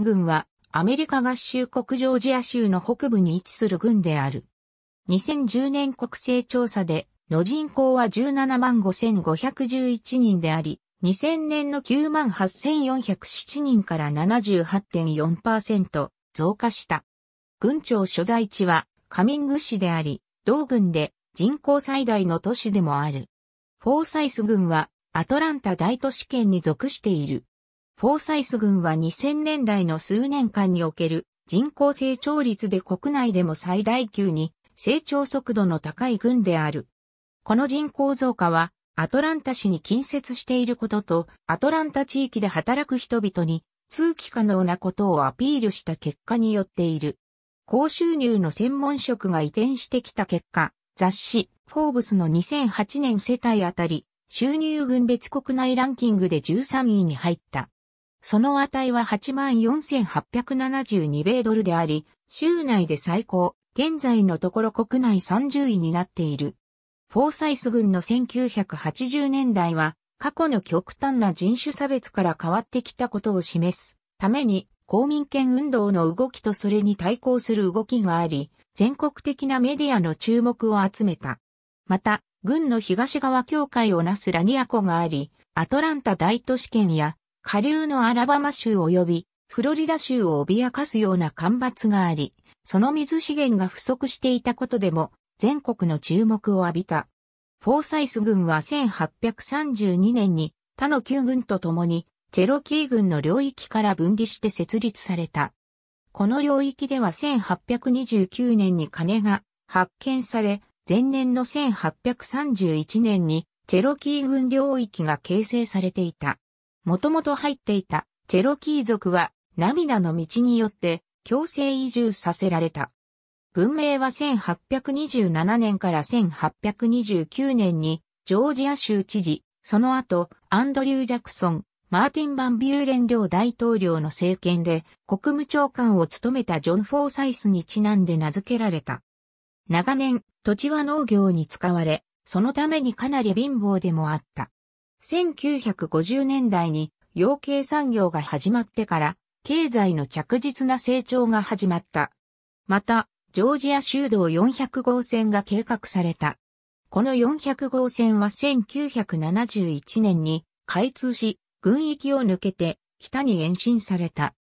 軍はアメリカ合衆国ジョージア州の北部に位置する軍である。2010年国勢調査での人口は17万5511人であり、2000年の9 8407人から78.4%増加した。軍庁所在地はカミング市であり、同軍で人口最大の都市でもある。フォーサイス軍はアトランタ大都市圏に属している。フォーサイス軍は2000年代の数年間における人口成長率で国内でも最大級に成長速度の高い軍である。この人口増加はアトランタ市に近接していることとアトランタ地域で働く人々に通気可能なことをアピールした結果によっている。高収入の専門職が移転してきた結果、雑誌フォーブスの2008年世帯あたり収入群別国内ランキングで13位に入った。その値は84,872米ドルであり、州内で最高、現在のところ国内30位になっている。フォーサイス軍の1980年代は、過去の極端な人種差別から変わってきたことを示すために、公民権運動の動きとそれに対抗する動きがあり、全国的なメディアの注目を集めた。また、軍の東側境界をなすラニア湖があり、アトランタ大都市圏や下流のアラバマ州及びフロリダ州を脅かすような干ばつがあり、その水資源が不足していたことでも全国の注目を浴びた。フォーサイス軍は1832年に他の旧軍と共にチェロキー軍の領域から分離して設立された。この領域では1829年に金が発見され、前年の1831年にチェロキー軍領域が形成されていた。もともと入っていたチェロキー族は涙の道によって強制移住させられた。文明は1827年から1829年にジョージア州知事、その後アンドリュー・ジャクソン、マーティン・バン・ビューレン領大統領の政権で国務長官を務めたジョン・フォーサイスにちなんで名付けられた。長年、土地は農業に使われ、そのためにかなり貧乏でもあった。1950年代に養鶏産業が始まってから、経済の着実な成長が始まった。また、ジョージア州道400号線が計画された。この400号線は1971年に開通し、軍域を抜けて北に延伸された。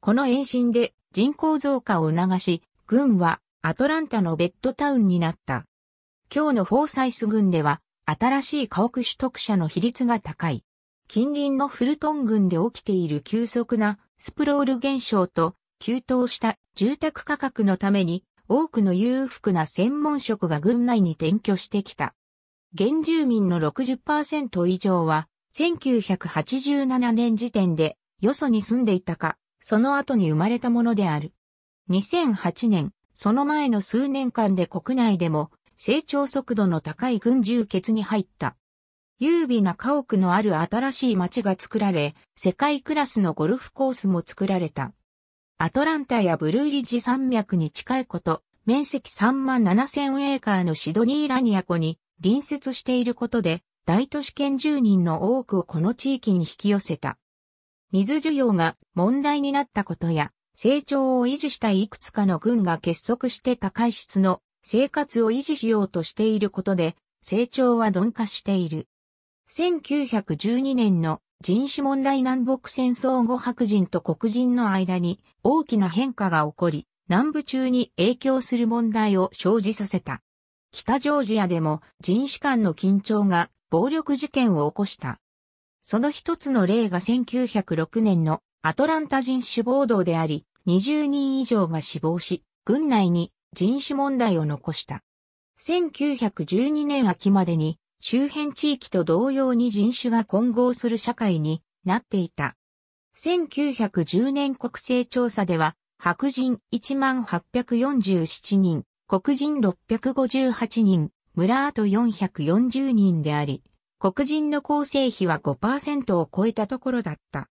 この延伸で人口増加を促し、軍はアトランタのベッドタウンになった。今日のフォーサイス軍では新しい家屋取得者の比率が高い。近隣のフルトン群で起きている急速なスプロール現象と急騰した住宅価格のために多くの裕福な専門職が群内に転居してきた。現住民の60%以上は1987年時点でよそに住んでいたか、その後に生まれたものである。2008年、その前の数年間で国内でも成長速度の高い群住血に入った。優美な家屋のある新しい街が作られ、世界クラスのゴルフコースも作られた。アトランタやブルーリッジ山脈に近いこと、面積3万7000エーカーのシドニーラニア湖に隣接していることで、大都市圏住人の多くをこの地域に引き寄せた。水需要が問題になったことや、成長を維持したいくつかの軍が結束して高い質の生活を維持しようとしていることで、成長は鈍化している。1912年の人種問題南北戦争後白人と黒人の間に大きな変化が起こり、南部中に影響する問題を生じさせた。北ジョージアでも人種間の緊張が暴力事件を起こした。その一つの例が1906年のアトランタ人種暴動であり、20人以上が死亡し、軍内に人種問題を残した。1912年秋までに周辺地域と同様に人種が混合する社会になっていた。1910年国勢調査では白人1847人、黒人658人、村あと440人であり、黒人の構成比は5%を超えたところだった。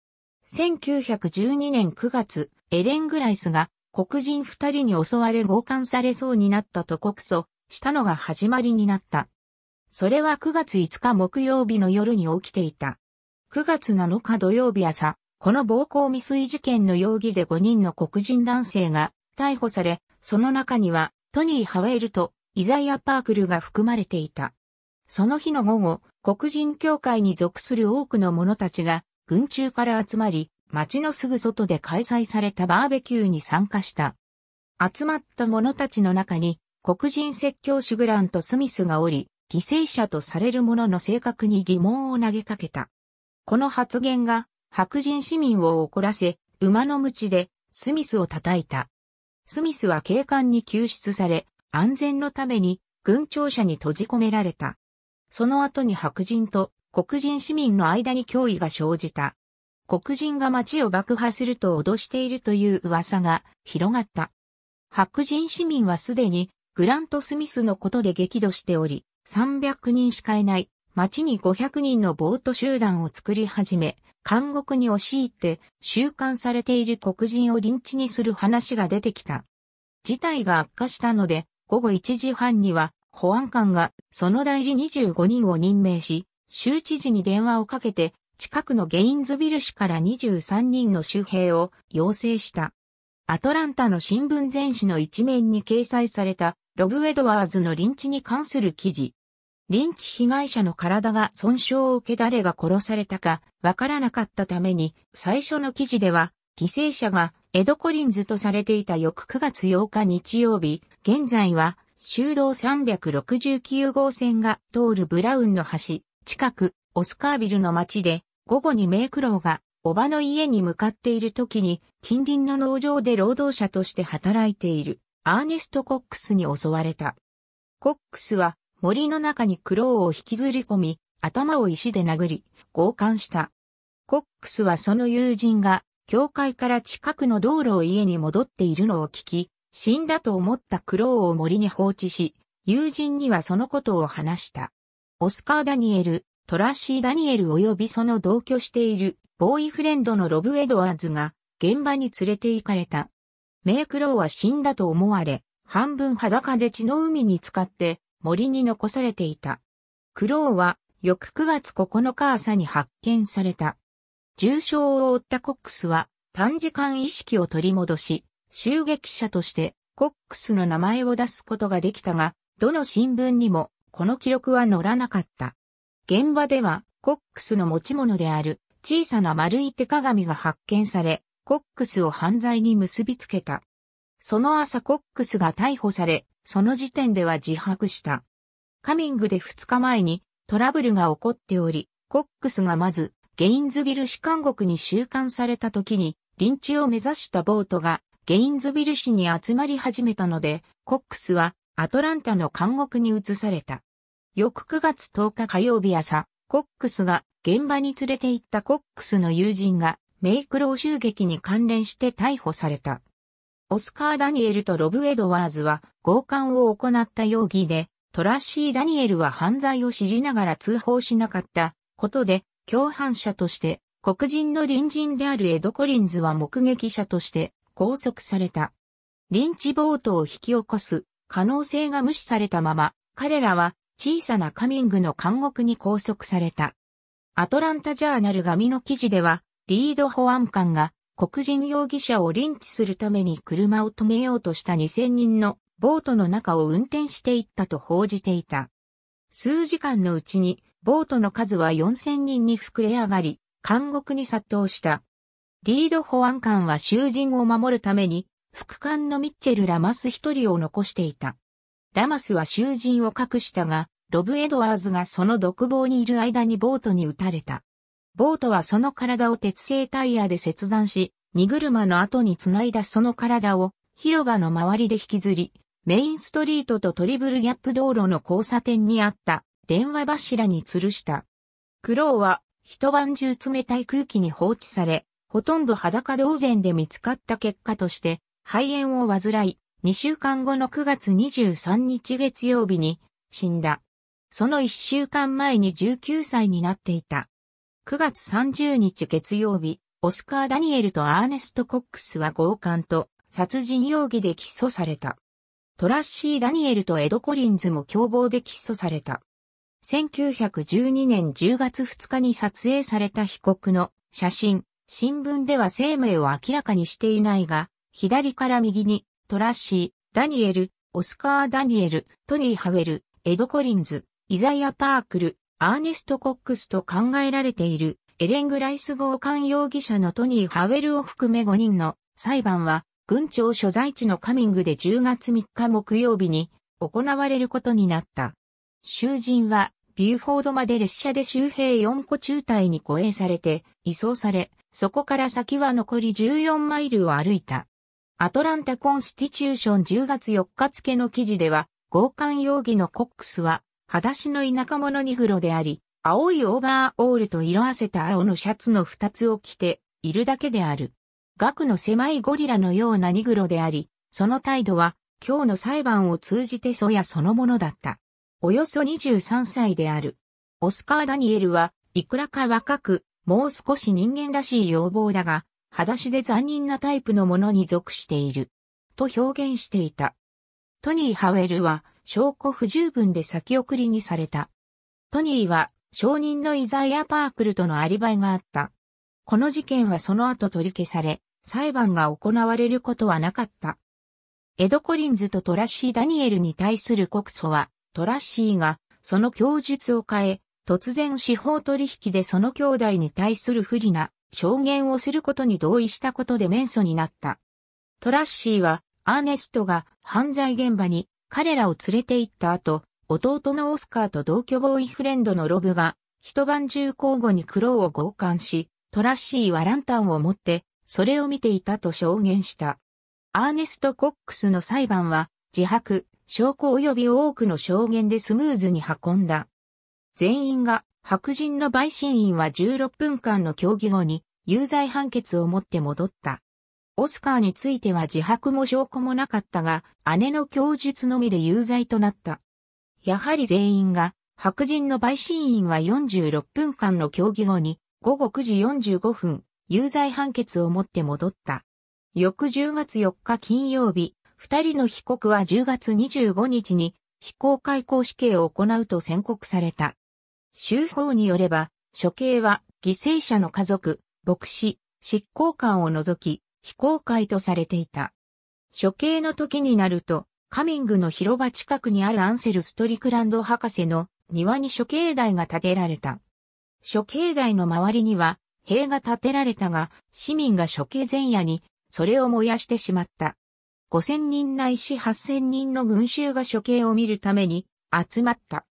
1912年9月、エレン・グライスが黒人二人に襲われ強姦されそうになったと告訴したのが始まりになった。それは9月5日木曜日の夜に起きていた。9月7日土曜日朝、この暴行未遂事件の容疑で5人の黒人男性が逮捕され、その中にはトニー・ハウェルとイザイア・パークルが含まれていた。その日の午後、黒人協会に属する多くの者たちが群衆から集まり、町のすぐ外で開催されたバーベキューに参加した。集まった者たちの中に、黒人説教師グラント・スミスがおり、犠牲者とされる者の性格に疑問を投げかけた。この発言が白人市民を怒らせ、馬の鞭でスミスを叩いた。スミスは警官に救出され、安全のために軍庁舎に閉じ込められた。その後に白人と黒人市民の間に脅威が生じた。黒人が街を爆破すると脅しているという噂が広がった。白人市民はすでにグラント・スミスのことで激怒しており、300人しかいない街に500人のボート集団を作り始め、監獄に押し入って収監されている黒人をリンチにする話が出てきた。事態が悪化したので、午後1時半には保安官がその代理25人を任命し、州知事に電話をかけて近くのゲインズビル市から23人の州兵を要請した。アトランタの新聞全紙の一面に掲載されたロブ・エドワーズのリンチに関する記事。リンチ被害者の体が損傷を受け誰が殺されたかわからなかったために最初の記事では犠牲者がエド・コリンズとされていた翌9月8日日曜日、現在は修道369号線が通るブラウンの橋、近くオスカービルの街で午後に明ロ郎が、おばの家に向かっている時に、近隣の農場で労働者として働いている、アーネスト・コックスに襲われた。コックスは、森の中にクロウを引きずり込み、頭を石で殴り、強姦した。コックスはその友人が、教会から近くの道路を家に戻っているのを聞き、死んだと思ったクロウを森に放置し、友人にはそのことを話した。オスカー・ダニエル、トラッシー・ダニエル及びその同居しているボーイフレンドのロブ・エドワーズが現場に連れて行かれた。メイクローは死んだと思われ、半分裸で血の海に浸かって森に残されていた。クローは翌9月9日朝に発見された。重傷を負ったコックスは短時間意識を取り戻し、襲撃者としてコックスの名前を出すことができたが、どの新聞にもこの記録は載らなかった。現場では、コックスの持ち物である小さな丸い手鏡が発見され、コックスを犯罪に結びつけた。その朝コックスが逮捕され、その時点では自白した。カミングで2日前にトラブルが起こっており、コックスがまずゲインズビル市監獄に収監された時に、臨地を目指したボートがゲインズビル市に集まり始めたので、コックスはアトランタの監獄に移された。翌9月10日火曜日朝、コックスが現場に連れて行ったコックスの友人がメイクロー襲撃に関連して逮捕された。オスカー・ダニエルとロブ・エドワーズは強姦を行った容疑で、トラッシー・ダニエルは犯罪を知りながら通報しなかったことで、共犯者として黒人の隣人であるエド・コリンズは目撃者として拘束された。リンチ暴ーを引き起こす可能性が無視されたまま、彼らは小さなカミングの監獄に拘束された。アトランタジャーナル紙の記事では、リード保安官が黒人容疑者をリンチするために車を止めようとした2000人のボートの中を運転していったと報じていた。数時間のうちにボートの数は4000人に膨れ上がり、監獄に殺到した。リード保安官は囚人を守るために、副官のミッチェル・ラマス一人を残していた。ラマスは囚人を隠したが、ロブ・エドワーズがその独房にいる間にボートに撃たれた。ボートはその体を鉄製タイヤで切断し、荷車の後に繋いだその体を広場の周りで引きずり、メインストリートとトリブルギャップ道路の交差点にあった電話柱に吊るした。クロウは一晩中冷たい空気に放置され、ほとんど裸同然で見つかった結果として肺炎を患い、2週間後の9月23日月曜日に死んだ。その1週間前に19歳になっていた。9月30日月曜日、オスカー・ダニエルとアーネスト・コックスは強姦と殺人容疑で起訴された。トラッシー・ダニエルとエド・コリンズも共謀で起訴された。1912年10月2日に撮影された被告の写真、新聞では生命を明らかにしていないが、左から右にトラッシー、ダニエル、オスカー・ダニエル、トニー・ハウェル、エド・コリンズ、イザイア・パークル、アーネスト・コックスと考えられている、エレン・グライス号艦容疑者のトニー・ハウェルを含め5人の裁判は、軍庁所在地のカミングで10月3日木曜日に行われることになった。囚人は、ビューフォードまで列車で周辺4個中隊に護衛されて、移送され、そこから先は残り14マイルを歩いた。アトランタ・コンスティチューション10月4日付の記事では、強姦容疑のコックスは、裸足の田舎者ニグロであり、青いオーバーオールと色あせた青のシャツの二つを着ているだけである。額の狭いゴリラのようなニグロであり、その態度は今日の裁判を通じてそやそのものだった。およそ23歳である。オスカー・ダニエルはいくらか若く、もう少し人間らしい要望だが、裸足で残忍なタイプのものに属している。と表現していた。トニー・ハウェルは証拠不十分で先送りにされた。トニーは証人のイザイア・パークルとのアリバイがあった。この事件はその後取り消され、裁判が行われることはなかった。エド・コリンズとトラッシー・ダニエルに対する告訴は、トラッシーがその供述を変え、突然司法取引でその兄弟に対する不利な証言をすることに同意したことで免祖になった。トラッシーは、アーネストが犯罪現場に彼らを連れて行った後、弟のオスカーと同居ボーイフレンドのロブが、一晩中交互に苦労を強姦し、トラッシーはランタンを持って、それを見ていたと証言した。アーネスト・コックスの裁判は、自白、証拠及び多くの証言でスムーズに運んだ。全員が白人の陪審員は16分間の協議後に有罪判決をもって戻った。オスカーについては自白も証拠もなかったが、姉の供述のみで有罪となった。やはり全員が、白人の陪審員は46分間の協議後に、午後9時45分、有罪判決をもって戻った。翌10月4日金曜日、二人の被告は10月25日に非公開行死刑を行うと宣告された。州法によれば、処刑は犠牲者の家族、牧師、執行官を除き、非公開とされていた。処刑の時になると、カミングの広場近くにあるアンセル・ストリクランド博士の庭に処刑台が建てられた。処刑台の周りには塀が建てられたが、市民が処刑前夜にそれを燃やしてしまった。5000人ないし8000人の群衆が処刑を見るために集まった。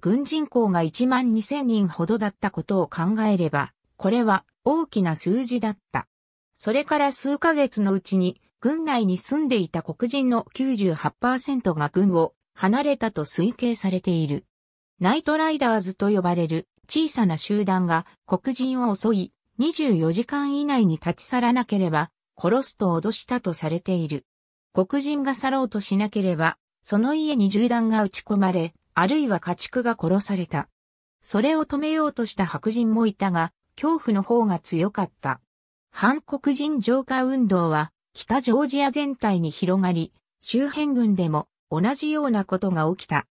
軍人口が1万2000人ほどだったことを考えれば、これは大きな数字だった。それから数ヶ月のうちに、軍内に住んでいた黒人の98%が軍を離れたと推計されている。ナイトライダーズと呼ばれる小さな集団が黒人を襲い、24時間以内に立ち去らなければ、殺すと脅したとされている。黒人が去ろうとしなければ、その家に銃弾が撃ち込まれ、あるいは家畜が殺された。それを止めようとした白人もいたが、恐怖の方が強かった。反黒人浄化運動は北ジョージア全体に広がり、周辺軍でも同じようなことが起きた。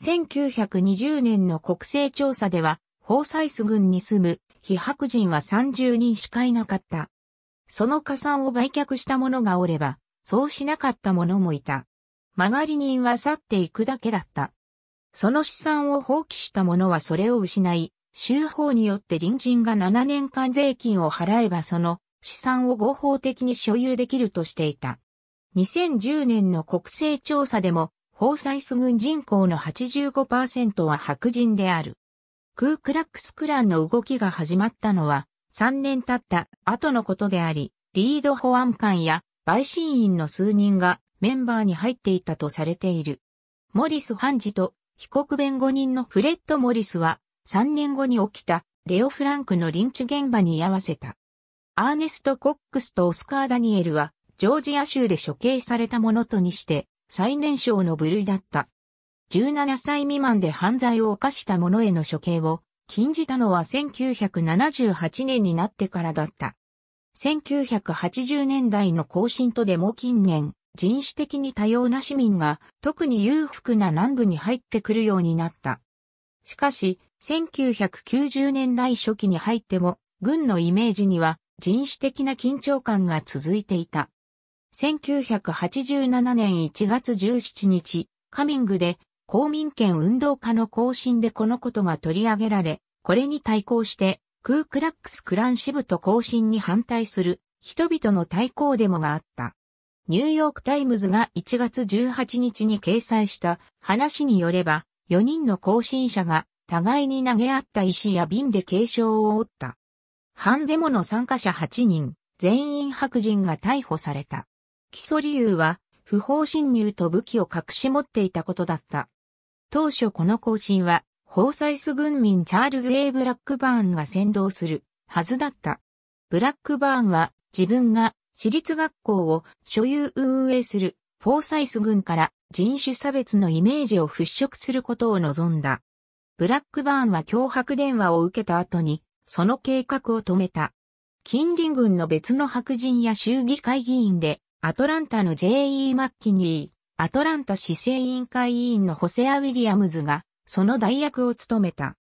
1920年の国勢調査では、ホーサイス軍に住む被白人は30人しかいなかった。その加算を売却した者がおれば、そうしなかった者もいた。曲がり人は去っていくだけだった。その資産を放棄した者はそれを失い、州法によって隣人が7年間税金を払えばその資産を合法的に所有できるとしていた。2010年の国勢調査でも、法サス軍人口の85%は白人である。クークラックスクランの動きが始まったのは3年経った後のことであり、リード保安官や陪審員の数人がメンバーに入っていたとされている。モリス判事と被告弁護人のフレッド・モリスは3年後に起きたレオ・フランクのリンチ現場に居合わせた。アーネスト・コックスとオスカー・ダニエルは、ジョージア州で処刑されたものとにして、最年少の部類だった。17歳未満で犯罪を犯した者への処刑を禁じたのは1978年になってからだった。1980年代の更新とでも近年、人種的に多様な市民が特に裕福な南部に入ってくるようになった。しかし、1990年代初期に入っても、軍のイメージには人種的な緊張感が続いていた。1987年1月17日、カミングで公民権運動家の更新でこのことが取り上げられ、これに対抗して、クークラックスクラン支部と更新に反対する人々の対抗デモがあった。ニューヨークタイムズが1月18日に掲載した話によれば、4人の更新者が互いに投げ合った石や瓶で軽傷を負った。反デモの参加者8人、全員白人が逮捕された。起訴理由は、不法侵入と武器を隠し持っていたことだった。当初この行進は、ーサイス軍民チャールズ・ A・ ブラックバーンが先導するはずだった。ブラックバーンは自分が私立学校を所有運営するフォーサイス軍から人種差別のイメージを払拭することを望んだ。ブラックバーンは脅迫電話を受けた後に、その計画を止めた。近隣軍の別の白人や衆議会議員で、アトランタの J.E. マッキニー、アトランタ市政委員会委員のホセア・ウィリアムズが、その代役を務めた。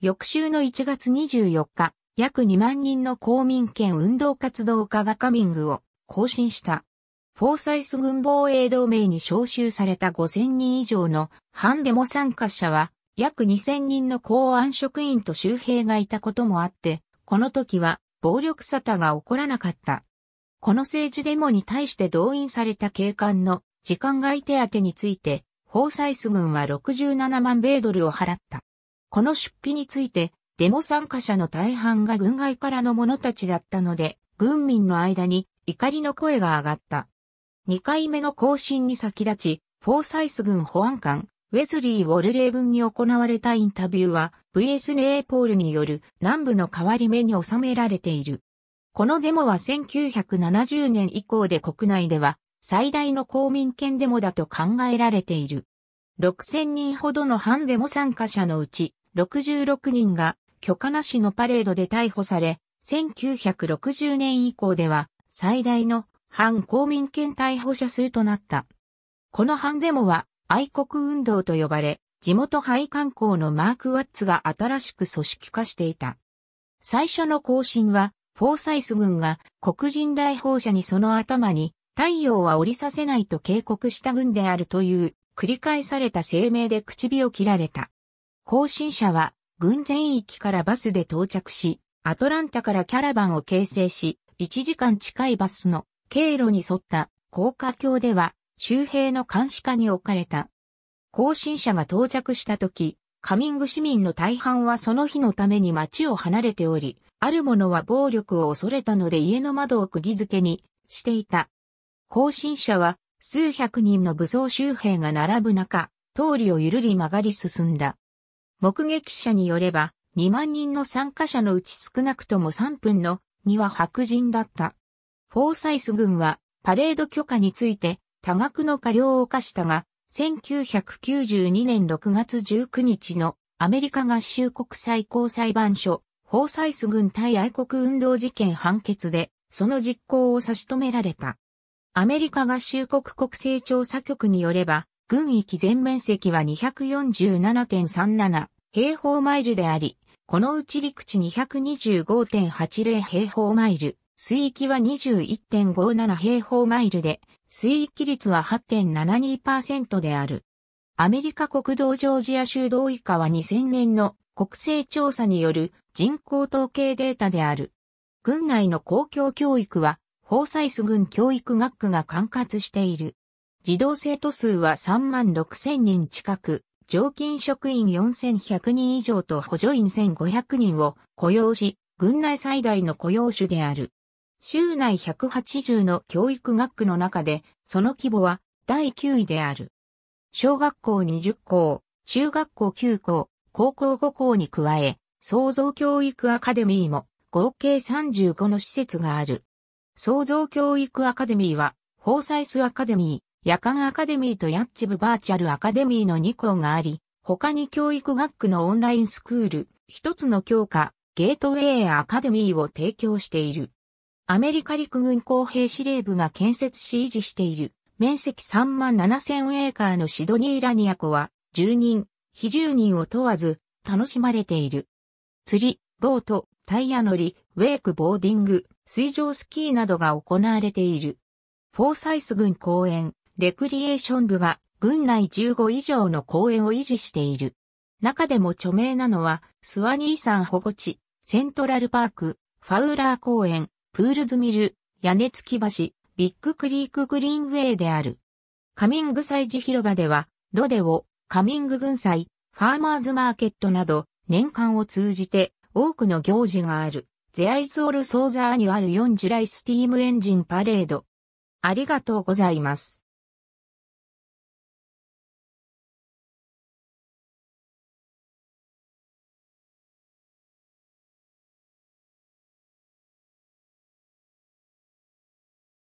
翌週の1月24日、約2万人の公民権運動活動家がカミングを更新した。フォーサイス軍防衛同盟に招集された5000人以上の反デモ参加者は約2000人の公安職員と周兵がいたこともあって、この時は暴力沙汰が起こらなかった。この政治デモに対して動員された警官の時間外手当について、法イス軍は67万米ドルを払った。この出費について、デモ参加者の大半が軍外からの者たちだったので、軍民の間に怒りの声が上がった。2回目の更新に先立ち、フォーサイス軍保安官、ウェズリー・ウォルレー文に行われたインタビューは VS ネーポールによる南部の変わり目に収められている。このデモは1970年以降で国内では最大の公民権デモだと考えられている。6000人ほどの反デモ参加者のうち66人が許可なしのパレードで逮捕され、1960年以降では最大の反公民権逮捕者数となった。この反デモは愛国運動と呼ばれ、地元廃刊校のマーク・ワッツが新しく組織化していた。最初の行進は、フォーサイス軍が黒人来訪者にその頭に太陽は降りさせないと警告した軍であるという繰り返された声明で唇を切られた。行進者は軍全域からバスで到着し、アトランタからキャラバンを形成し、1時間近いバスの経路に沿った高架橋では周辺の監視下に置かれた。行進者が到着した時、カミング市民の大半はその日のために町を離れており、ある者は暴力を恐れたので家の窓を釘付けにしていた。行進者は数百人の武装周辺が並ぶ中、通りをゆるり曲がり進んだ。目撃者によれば、2万人の参加者のうち少なくとも3分の2は白人だった。フォーサイス軍はパレード許可について多額の過料を課したが、1992年6月19日のアメリカ合衆国最高裁判所、法裁ス軍対愛国運動事件判決で、その実行を差し止められた。アメリカ合衆国国勢調査局によれば、軍域全面積は247.37平方マイルであり、このうち陸地225.80平方マイル、水域は21.57平方マイルで、水域率は8.72%である。アメリカ国道ジョージア州同以下は2000年の国勢調査による人口統計データである。軍内の公共教育は、フォーサイス軍教育学区が管轄している。児童生徒数は3万6000人近く、常勤職員4100人以上と補助員1500人を雇用し、軍内最大の雇用種である。州内180の教育学区の中で、その規模は第9位である。小学校20校、中学校9校、高校5校に加え、創造教育アカデミーも合計35の施設がある。創造教育アカデミーは、フォーサイスアカデミー、夜間アカデミーとヤッチブバーチャルアカデミーの2校があり、他に教育学区のオンラインスクール、一つの教科、ゲートウェイアカデミーを提供している。アメリカ陸軍工兵司令部が建設し維持している面積3万7000エーカーのシドニーラニア湖は住人、非住人を問わず楽しまれている。釣り、ボート、タイヤ乗り、ウェイクボーディング、水上スキーなどが行われている。フォーサイス軍公園、レクリエーション部が軍内15以上の公園を維持している。中でも著名なのは、スワニー山保護地、セントラルパーク、ファウラー公園、プールズミル、屋根付き橋、ビッグクリークグリーンウェイである。カミング祭事広場では、ロデオ、カミング軍祭、ファーマーズマーケットなど、年間を通じて多くの行事がある。ゼアイズオルソーザーニュアル4ジュライスティームエンジンパレード。ありがとうございます。